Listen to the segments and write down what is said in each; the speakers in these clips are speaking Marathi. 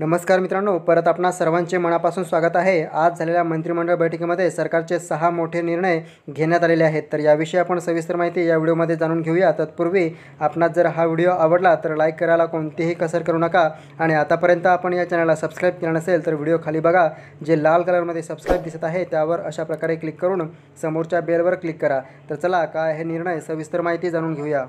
नमस्कार मित्रांनो परत आपणा सर्वांचे मनापासून स्वागत आहे आज झालेल्या मंत्रिमंडळ बैठकीमध्ये सरकारचे सहा मोठे निर्णय घेण्यात आलेले आहेत तर याविषयी आपण सविस्तर माहिती या व्हिडिओमध्ये जाणून घेऊया तत्पूर्वी आपणास जर हा व्हिडिओ आवडला तर लाईक करायला कोणतीही कसर करू नका आणि आतापर्यंत आपण या चॅनलला सबस्क्राईब केलं नसेल तर व्हिडिओ खाली बघा जे लाल कलरमध्ये सबस्क्राईब दिसत आहे त्यावर अशा प्रकारे क्लिक करून समोरच्या बेलवर क्लिक करा तर चला काय हे निर्णय सविस्तर माहिती जाणून घेऊया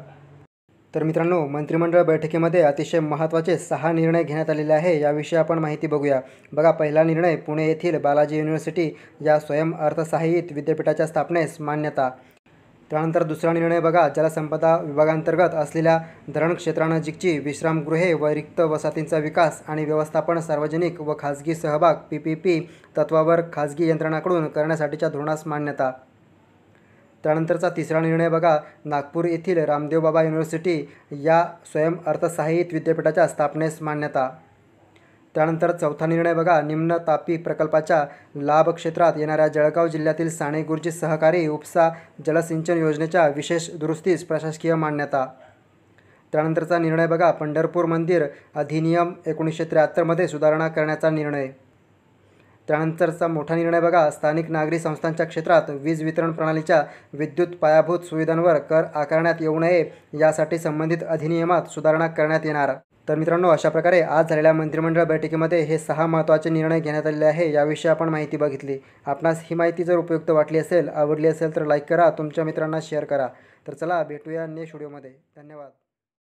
तर मित्रांनो मंत्रिमंडळ बैठकीमध्ये अतिशय महत्त्वाचे सहा निर्णय घेण्यात आलेले आहे याविषयी आपण माहिती बघूया बघा पहिला निर्णय पुणे येथील बालाजी युनिव्हर्सिटी या स्वयं अर्थसहाय्यित विद्यापीठाच्या स्थापनेस मान्यता त्यानंतर दुसरा निर्णय बघा जलसंपदा विभागांतर्गत असलेल्या धरण क्षेत्रानजीकची विश्रामगृहे व रिक्त वसाहतींचा विकास आणि व्यवस्थापन सार्वजनिक व खाजगी सहभाग पी पी पी तत्वावर खाजगी यंत्रणाकडून करण्यासाठीच्या धोरणास मान्यता त्यानंतरचा तिसरा निर्णय बघा नागपूर येथील रामदेव बाबा युनिव्हर्सिटी या स्वयं अर्थसहाय्यित विद्यापीठाच्या स्थापनेस मान्यता त्यानंतर चौथा निर्णय बघा निम्न तापी प्रकल्पाच्या लाभक्षेत्रात येणाऱ्या जळगाव जिल्ह्यातील साणेगुरुजी सहकारी उपसा जलसिंचन योजनेच्या विशेष दुरुस्तीस प्रशासकीय मान्यता त्यानंतरचा निर्णय बघा पंढरपूर मंदिर अधिनियम एकोणीसशे त्र्याहत्तरमध्ये सुधारणा करण्याचा निर्णय त्यानंतरचा मोठा निर्णय बघा स्थानिक नागरी संस्थांच्या क्षेत्रात वीज वितरण प्रणालीच्या विद्युत पायाभूत सुविधांवर कर आकारण्यात येऊ नये यासाठी संबंधित अधिनियमात सुधारणा करण्यात येणार तर मित्रांनो अशा प्रकारे आज झालेल्या मंत्रिमंडळ बैठकीमध्ये हे सहा महत्त्वाचे निर्णय घेण्यात आलेले आहे याविषयी आपण माहिती बघितली आपणास ही माहिती जर उपयुक्त वाटली असेल आवडली असेल तर लाईक करा तुमच्या मित्रांना शेअर करा तर चला भेटूया नेक्स्ट व्हिडिओमध्ये धन्यवाद